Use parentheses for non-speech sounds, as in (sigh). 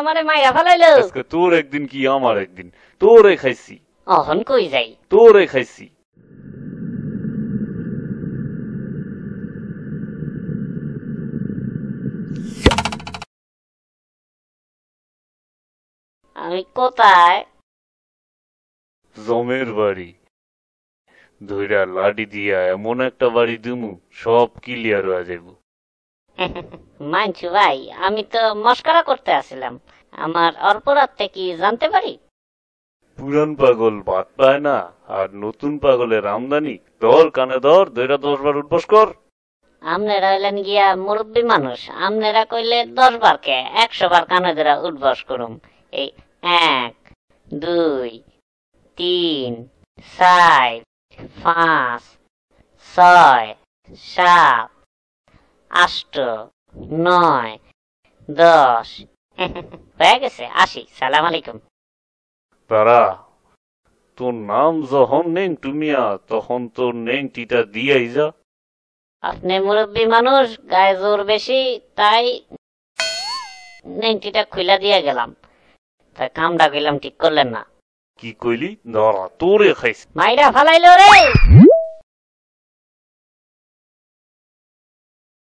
আমারে মাইরা আজকে তোর একদিন কি আমার একদিন তোরে খাইছি অহন কই যাই তোরে খাইছি আমি কোথায় জমের বাড়ি ধইরা লাডি দিয়া এমন একটা বাড়ি দিমু সব ক্লিয়ার হয়ে যাইব (laughs) মানছু ভাই আমি তো মস্করা করতে আসলাম আমার অপরাধটা কি জানতে পারি পুরান পাগল বাদ পায় না আর নতুন পাগলের আমদানি ধর কানে ধর দুইটা দশ বার উঠবস কর আপনারা হইলেন গিয়া মুরব্বী মানুষ আপনারা কইলে দশ বার কে একশো বার কানে দেরা উঠবস করুম এই এক দুই তিন চার পাঁচ ছয় সাত আষ্ট নয় দশ হয়ে গেছে আসি সালাম আলাইকুম তারা তোর নাম যখন নেন তুমি তখন তোর টিটা দিয়াই যা আপনি মুরব্বী মানুষ গায়ে জোর বেশি তাই নেন টিটা খুইলা দিয়া গেলাম তা কামটা কইলাম ঠিক করলেন না কি কইলি ধরা তোরে খাইছে মাইরা ফালাইলো রে